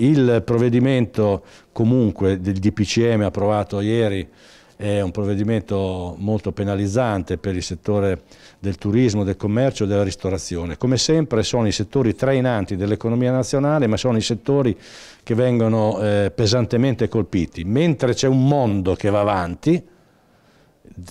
Il provvedimento comunque del DPCM approvato ieri è un provvedimento molto penalizzante per il settore del turismo, del commercio e della ristorazione. Come sempre sono i settori trainanti dell'economia nazionale, ma sono i settori che vengono eh, pesantemente colpiti. Mentre c'è un mondo che va avanti,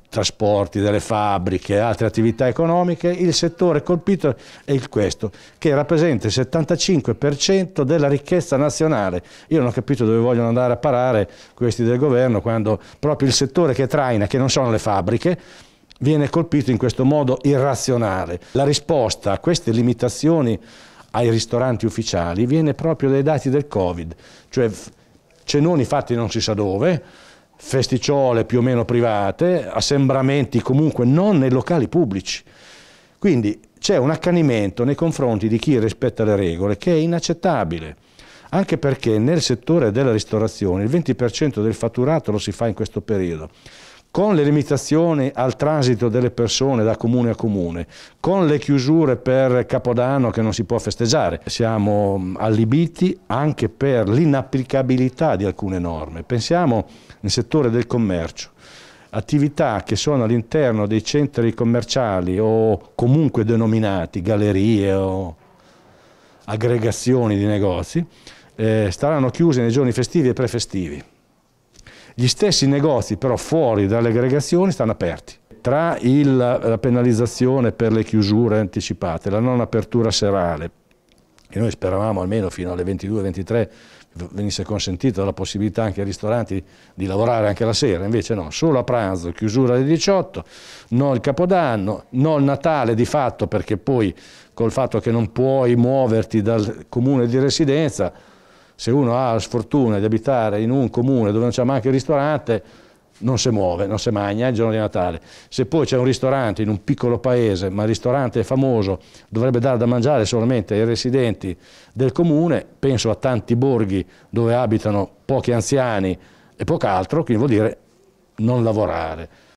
trasporti, delle fabbriche, altre attività economiche, il settore colpito è questo, che rappresenta il 75% della ricchezza nazionale. Io non ho capito dove vogliono andare a parare questi del governo quando proprio il settore che traina, che non sono le fabbriche, viene colpito in questo modo irrazionale. La risposta a queste limitazioni ai ristoranti ufficiali viene proprio dai dati del Covid, cioè cenoni fatti non si sa dove, festicciole più o meno private, assembramenti comunque non nei locali pubblici. Quindi c'è un accanimento nei confronti di chi rispetta le regole che è inaccettabile, anche perché nel settore della ristorazione il 20% del fatturato lo si fa in questo periodo con le limitazioni al transito delle persone da comune a comune, con le chiusure per Capodanno che non si può festeggiare, siamo allibiti anche per l'inapplicabilità di alcune norme. Pensiamo nel settore del commercio, attività che sono all'interno dei centri commerciali o comunque denominati gallerie o aggregazioni di negozi, eh, staranno chiuse nei giorni festivi e prefestivi gli stessi negozi però fuori dalle aggregazioni stanno aperti. Tra il, la penalizzazione per le chiusure anticipate, la non apertura serale, che noi speravamo almeno fino alle 22-23 venisse consentita la possibilità anche ai ristoranti di lavorare anche la sera, invece no, solo a pranzo, chiusura alle 18, no il Capodanno, no il Natale di fatto perché poi col fatto che non puoi muoverti dal comune di residenza se uno ha la sfortuna di abitare in un comune dove non c'è manco il ristorante, non si muove, non si mangia il giorno di Natale. Se poi c'è un ristorante in un piccolo paese, ma il ristorante è famoso, dovrebbe dare da mangiare solamente ai residenti del comune, penso a tanti borghi dove abitano pochi anziani e poco quindi vuol dire non lavorare.